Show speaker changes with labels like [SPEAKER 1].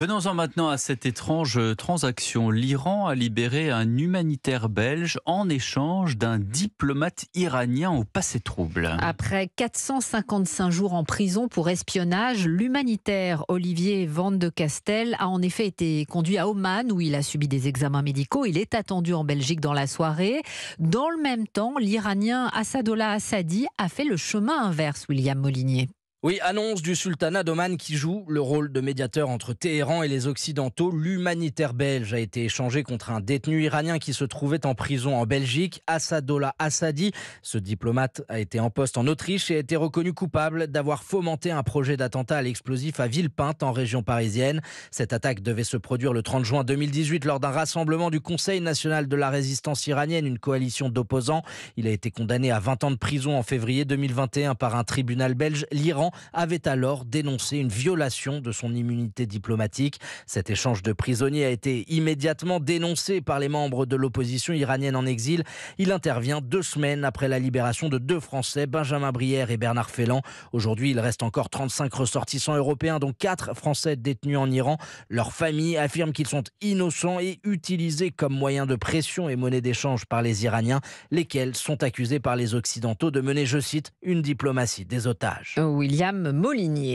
[SPEAKER 1] Venons-en maintenant à cette étrange transaction. L'Iran a libéré un humanitaire belge en échange d'un diplomate iranien au passé trouble.
[SPEAKER 2] Après 455 jours en prison pour espionnage, l'humanitaire Olivier Van de Castel a en effet été conduit à Oman où il a subi des examens médicaux. Il est attendu en Belgique dans la soirée. Dans le même temps, l'Iranien Assadollah Assadi a fait le chemin inverse, William Molinier.
[SPEAKER 3] Oui, annonce du sultanat d'Oman qui joue le rôle de médiateur entre Téhéran et les Occidentaux. L'humanitaire belge a été échangé contre un détenu iranien qui se trouvait en prison en Belgique, Assadollah Assadi. Ce diplomate a été en poste en Autriche et a été reconnu coupable d'avoir fomenté un projet d'attentat à l'explosif à Villepinte en région parisienne. Cette attaque devait se produire le 30 juin 2018 lors d'un rassemblement du Conseil national de la résistance iranienne, une coalition d'opposants. Il a été condamné à 20 ans de prison en février 2021 par un tribunal belge. L'Iran avait alors dénoncé une violation de son immunité diplomatique. Cet échange de prisonniers a été immédiatement dénoncé par les membres de l'opposition iranienne en exil. Il intervient deux semaines après la libération de deux Français, Benjamin Brière et Bernard Félan. Aujourd'hui, il reste encore 35 ressortissants européens, dont 4 Français détenus en Iran. Leurs familles affirment qu'ils sont innocents et utilisés comme moyen de pression et monnaie d'échange par les Iraniens, lesquels sont accusés par les Occidentaux de mener, je cite, une diplomatie des otages.
[SPEAKER 2] Euh, William Molinier.